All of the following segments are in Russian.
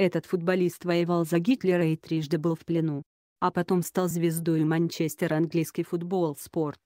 Этот футболист воевал за Гитлера и трижды был в плену. А потом стал звездой Манчестер английский футбол спорт.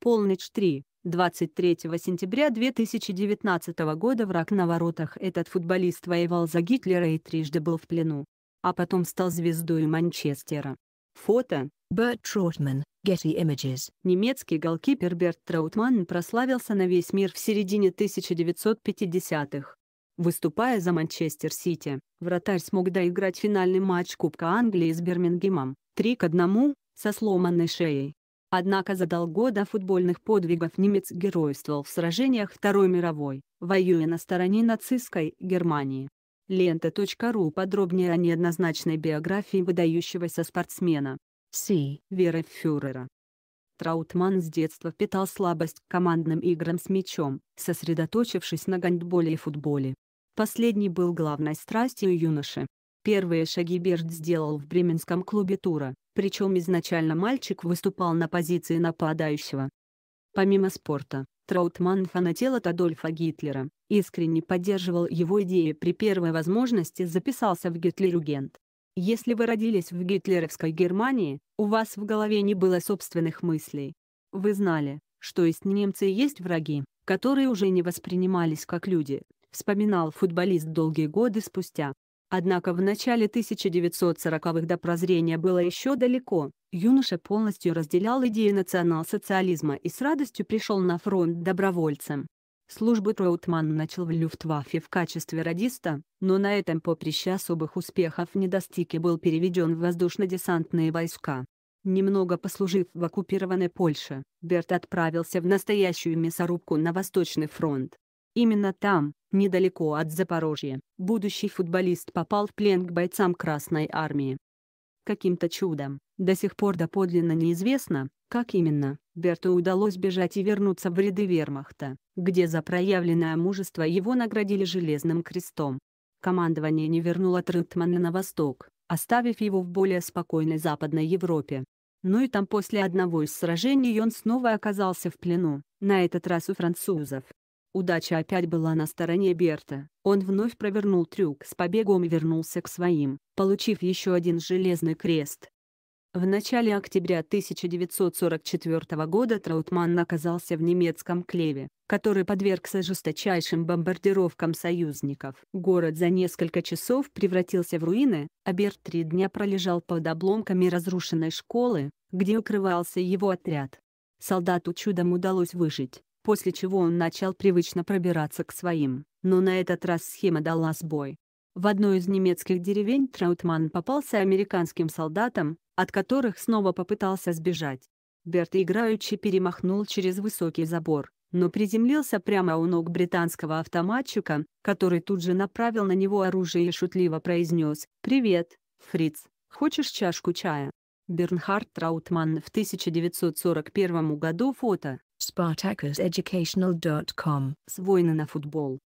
Полночь 3. 23 сентября 2019 года враг на воротах этот футболист воевал за Гитлера и трижды был в плену. А потом стал звездой Манчестера. Фото. Берт Траутман, Getty Images. Немецкий голкипер Берт Траутман прославился на весь мир в середине 1950-х. Выступая за Манчестер Сити, вратарь смог доиграть финальный матч Кубка Англии с Бирмингемом 3 к 1 со сломанной шеей. Однако за долго до футбольных подвигов немец геройствовал в сражениях Второй мировой, воюя на стороне нацистской Германии. Лента.ру подробнее о неоднозначной биографии выдающегося спортсмена. Си. Вера Фюрера. Траутман с детства питал слабость к командным играм с мячом, сосредоточившись на гандболе и футболе. Последний был главной страстью юноши. Первые шаги Берд сделал в бременском клубе тура, причем изначально мальчик выступал на позиции нападающего. Помимо спорта, Траутман фанател от Адольфа Гитлера, искренне поддерживал его идеи при первой возможности записался в Гитлеругент. Если вы родились в гитлеровской Германии, у вас в голове не было собственных мыслей. Вы знали, что есть немцы и есть враги, которые уже не воспринимались как люди, вспоминал футболист долгие годы спустя. Однако в начале 1940-х до прозрения было еще далеко, юноша полностью разделял идеи национал-социализма и с радостью пришел на фронт добровольцем. Службу Троутман начал в Люфтваффе в качестве радиста, но на этом поприще особых успехов не достиг и был переведен в воздушно-десантные войска. Немного послужив в оккупированной Польше, Берт отправился в настоящую мясорубку на Восточный фронт. Именно там, недалеко от Запорожья, будущий футболист попал в плен к бойцам Красной Армии. Каким-то чудом, до сих пор доподлинно неизвестно, как именно, Берту удалось бежать и вернуться в ряды вермахта, где за проявленное мужество его наградили Железным крестом. Командование не вернуло Трутмана на восток, оставив его в более спокойной Западной Европе. Ну и там после одного из сражений он снова оказался в плену, на этот раз у французов. Удача опять была на стороне Берта. Он вновь провернул трюк с побегом и вернулся к своим, получив еще один железный крест. В начале октября 1944 года Траутман оказался в немецком Клеве, который подвергся жесточайшим бомбардировкам союзников. Город за несколько часов превратился в руины, а Берт три дня пролежал под обломками разрушенной школы, где укрывался его отряд. Солдату чудом удалось выжить, после чего он начал привычно пробираться к своим, но на этот раз схема дала сбой. В одной из немецких деревень Траутман попался американским солдатам, от которых снова попытался сбежать. Берт играючи перемахнул через высокий забор, но приземлился прямо у ног британского автоматчика, который тут же направил на него оружие и шутливо произнес «Привет, Фриц, хочешь чашку чая?» Бернхард Траутман в 1941 году фото spartacuseducational.com С войны на футбол.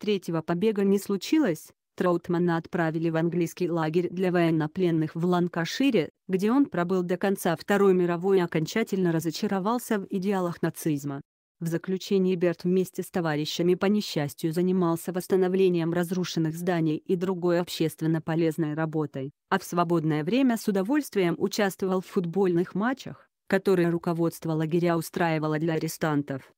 Третьего побега не случилось, Троутмана отправили в английский лагерь для военнопленных в Ланкашире, где он пробыл до конца Второй мировой и окончательно разочаровался в идеалах нацизма. В заключении Берт вместе с товарищами по несчастью занимался восстановлением разрушенных зданий и другой общественно полезной работой, а в свободное время с удовольствием участвовал в футбольных матчах которые руководство лагеря устраивало для арестантов.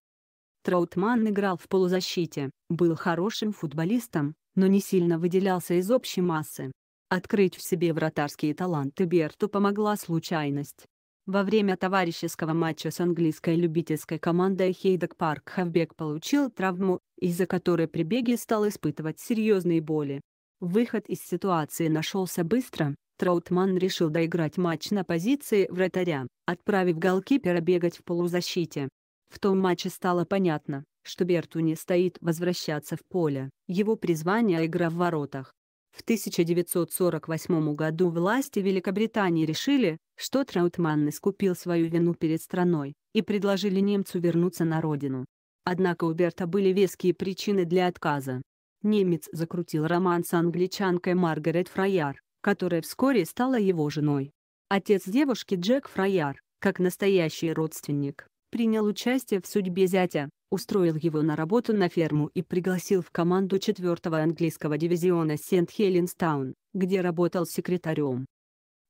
Траутман играл в полузащите, был хорошим футболистом, но не сильно выделялся из общей массы. Открыть в себе вратарские таланты Берту помогла случайность. Во время товарищеского матча с английской любительской командой Хейдек Парк Хавбек получил травму, из-за которой при беге стал испытывать серьезные боли. Выход из ситуации нашелся быстро, Траутман решил доиграть матч на позиции вратаря, отправив голкипера бегать в полузащите. В том матче стало понятно, что Берту не стоит возвращаться в поле, его призвание – игра в воротах. В 1948 году власти Великобритании решили, что Траутман искупил свою вину перед страной, и предложили немцу вернуться на родину. Однако у Берта были веские причины для отказа. Немец закрутил роман с англичанкой Маргарет Фрайяр, которая вскоре стала его женой. Отец девушки Джек Фрайар, как настоящий родственник, принял участие в судьбе зятя, устроил его на работу на ферму и пригласил в команду 4-го английского дивизиона Сент-Хеленстаун, где работал секретарем.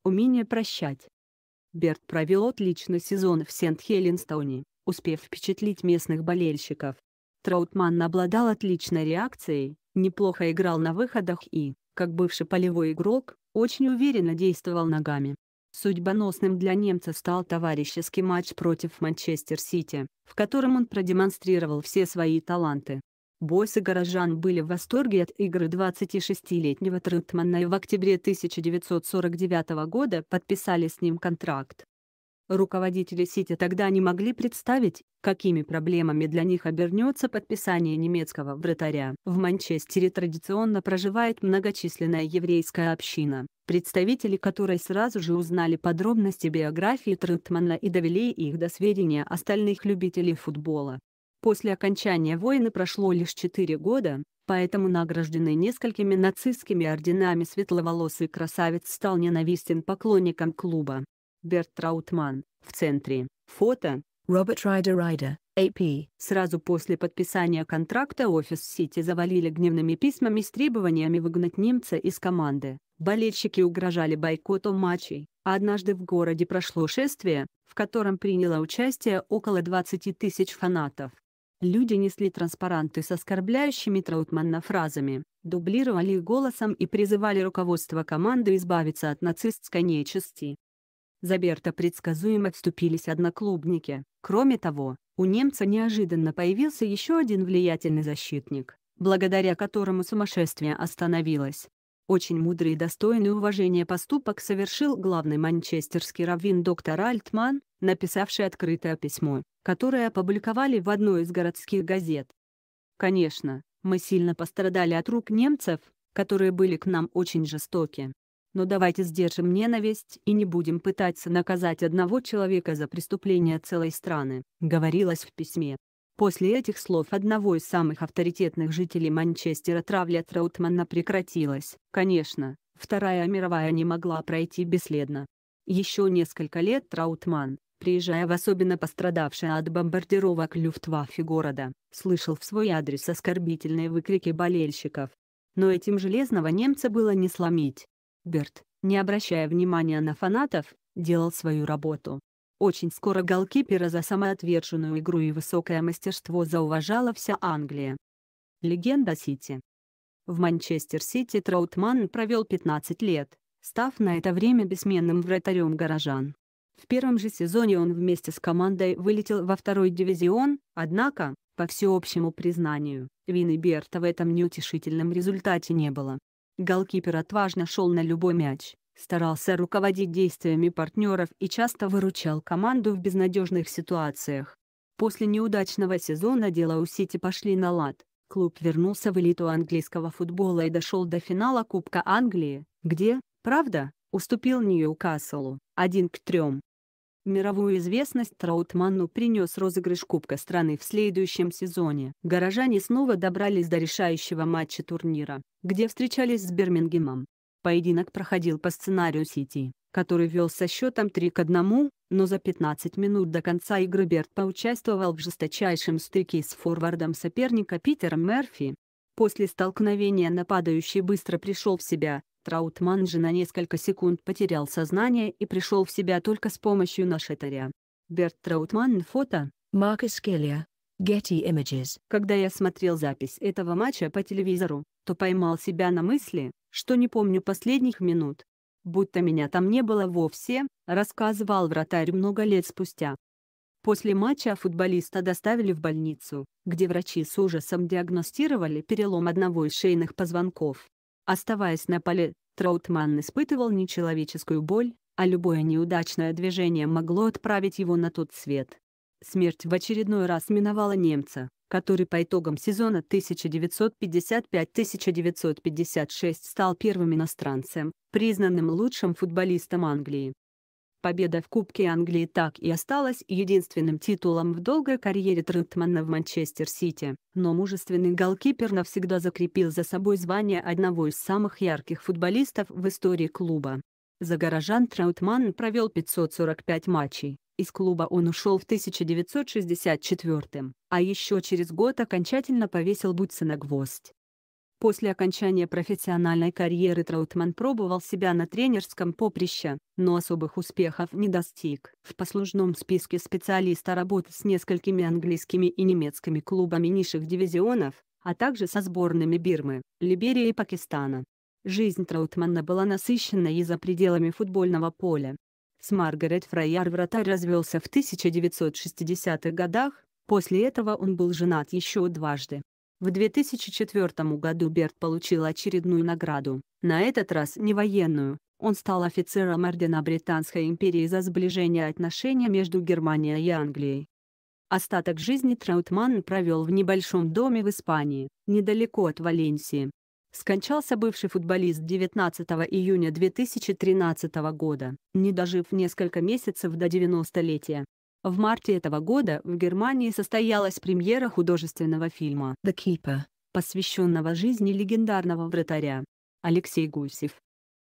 Умение прощать. Берт провел отличный сезон в Сент-Хеленстоуне, успев впечатлить местных болельщиков. Траутман обладал отличной реакцией, неплохо играл на выходах и, как бывший полевой игрок, очень уверенно действовал ногами. Судьбоносным для немца стал товарищеский матч против Манчестер Сити, в котором он продемонстрировал все свои таланты. Бойсы горожан были в восторге от игры 26-летнего Трутмана и в октябре 1949 года подписали с ним контракт. Руководители Сити тогда не могли представить, какими проблемами для них обернется подписание немецкого вратаря. В Манчестере традиционно проживает многочисленная еврейская община, представители которой сразу же узнали подробности биографии Трентмана и довели их до сведения остальных любителей футбола. После окончания войны прошло лишь четыре года, поэтому награжденный несколькими нацистскими орденами светловолосый красавец стал ненавистен поклонникам клуба. Берт Траутман, в центре. Фото. Роберт Райдер Райдер, А.П. Сразу после подписания контракта офис Сити завалили гневными письмами с требованиями выгнать немца из команды. Болельщики угрожали бойкотом матчей. Однажды в городе прошло шествие, в котором приняло участие около 20 тысяч фанатов. Люди несли транспаранты с оскорбляющими Траутманна фразами, дублировали их голосом и призывали руководство команды избавиться от нацистской нечисти. За Берта предсказуемо вступились одноклубники. Кроме того, у немца неожиданно появился еще один влиятельный защитник, благодаря которому сумасшествие остановилось. Очень мудрый и достойный уважения поступок совершил главный манчестерский раввин доктор Альтман, написавший открытое письмо, которое опубликовали в одной из городских газет. Конечно, мы сильно пострадали от рук немцев, которые были к нам очень жестоки. Но давайте сдержим ненависть и не будем пытаться наказать одного человека за преступление целой страны», — говорилось в письме. После этих слов одного из самых авторитетных жителей Манчестера травля Траутмана прекратилась. Конечно, Вторая мировая не могла пройти бесследно. Еще несколько лет Траутман, приезжая в особенно пострадавшее от бомбардировок Люфтваффе города, слышал в свой адрес оскорбительные выкрики болельщиков. Но этим железного немца было не сломить. Берт, не обращая внимания на фанатов, делал свою работу. Очень скоро голкипера за самоотверженную игру и высокое мастерство зауважала вся Англия. Легенда Сити В Манчестер Сити Траутман провел 15 лет, став на это время бессменным вратарем горожан. В первом же сезоне он вместе с командой вылетел во второй дивизион, однако, по всеобщему признанию, вины Берта в этом неутешительном результате не было. Голкипер отважно шел на любой мяч, старался руководить действиями партнеров и часто выручал команду в безнадежных ситуациях. После неудачного сезона дела у Сити пошли на лад. Клуб вернулся в элиту английского футбола и дошел до финала Кубка Англии, где, правда, уступил Ньюкаслу 1 к 3. Мировую известность Траутману принес розыгрыш Кубка страны в следующем сезоне. Горожане снова добрались до решающего матча турнира, где встречались с Бирмингемом. Поединок проходил по сценарию Сити, который вел со счетом 3 к 1, но за 15 минут до конца игры Берт поучаствовал в жесточайшем стыке с форвардом соперника Питером Мерфи. После столкновения нападающий быстро пришел в себя, Траутман же на несколько секунд потерял сознание и пришел в себя только с помощью нашатыря. Берт Траутман фото Маркус Келлия Getty Images. Когда я смотрел запись этого матча по телевизору, то поймал себя на мысли, что не помню последних минут. Будто меня там не было вовсе, рассказывал вратарь много лет спустя. После матча футболиста доставили в больницу, где врачи с ужасом диагностировали перелом одного из шейных позвонков. Оставаясь на поле, Троутман испытывал нечеловеческую боль, а любое неудачное движение могло отправить его на тот свет. Смерть в очередной раз миновала немца, который по итогам сезона 1955-1956 стал первым иностранцем, признанным лучшим футболистом Англии. Победа в Кубке Англии так и осталась единственным титулом в долгой карьере Трентмана в Манчестер-Сити, но мужественный голкипер навсегда закрепил за собой звание одного из самых ярких футболистов в истории клуба. За горожан Траутман провел 545 матчей. Из клуба он ушел в 1964 а еще через год окончательно повесил Бутса на гвоздь. После окончания профессиональной карьеры Траутман пробовал себя на тренерском поприще, но особых успехов не достиг. В послужном списке специалиста работал с несколькими английскими и немецкими клубами низших дивизионов, а также со сборными Бирмы, Либерии и Пакистана. Жизнь Траутмана была насыщенной и за пределами футбольного поля. С Маргарет Фрейяр вратарь развелся в 1960-х годах, после этого он был женат еще дважды. В 2004 году Берт получил очередную награду, на этот раз не военную. Он стал офицером Ордена Британской империи за сближение отношений между Германией и Англией. Остаток жизни Траутман провел в небольшом доме в Испании, недалеко от Валенсии. Скончался бывший футболист 19 июня 2013 года, не дожив несколько месяцев до 90-летия. В марте этого года в Германии состоялась премьера художественного фильма «The Keeper», посвященного жизни легендарного вратаря. Алексей Гусев,